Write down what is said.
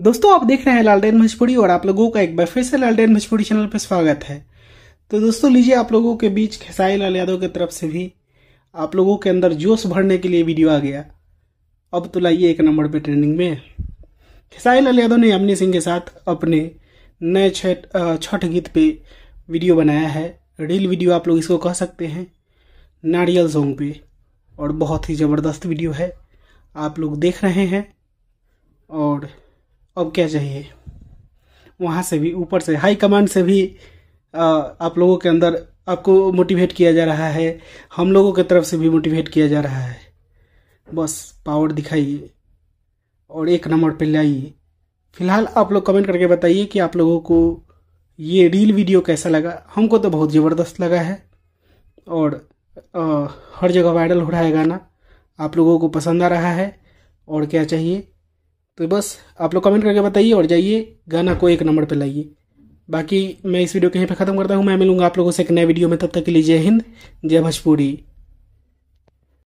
दोस्तों आप देख रहे हैं लालटेन भोजपुरी और आप लोगों का एक बार फिर से लालटेन भोजपुरी चैनल पर स्वागत है तो दोस्तों लीजिए आप लोगों के बीच खेसाई लाल यादव की तरफ से भी आप लोगों के अंदर जोश भरने के लिए वीडियो आ गया अब तो लाइए एक नंबर पे ट्रेंडिंग में खेसाई लाल यादव ने अमनी सिंह के साथ अपने नए छठ छठ गीत पे वीडियो बनाया है रील वीडियो आप लोग इसको कह सकते हैं नारियल सॉन्ग पे और बहुत ही ज़बरदस्त वीडियो है आप लोग देख रहे हैं और अब क्या चाहिए वहाँ से भी ऊपर से हाई कमांड से भी आ, आप लोगों के अंदर आपको मोटिवेट किया जा रहा है हम लोगों की तरफ से भी मोटिवेट किया जा रहा है बस पावर दिखाइए और एक नंबर पे लाइए फिलहाल आप लोग कमेंट करके बताइए कि आप लोगों को ये रील वीडियो कैसा लगा हमको तो बहुत ज़बरदस्त लगा है और आ, हर जगह वायरल हो रहा है गाना आप लोगों को पसंद आ रहा है और क्या चाहिए तो बस आप लोग कमेंट करके बताइए और जाइए गाना को एक नंबर पर लाइए बाकी मैं इस वीडियो कहीं पे ख़त्म करता हूँ मैं मिलूंगा आप लोगों से एक नए वीडियो में तब तक के लिए जय हिंद जय भोजपुरी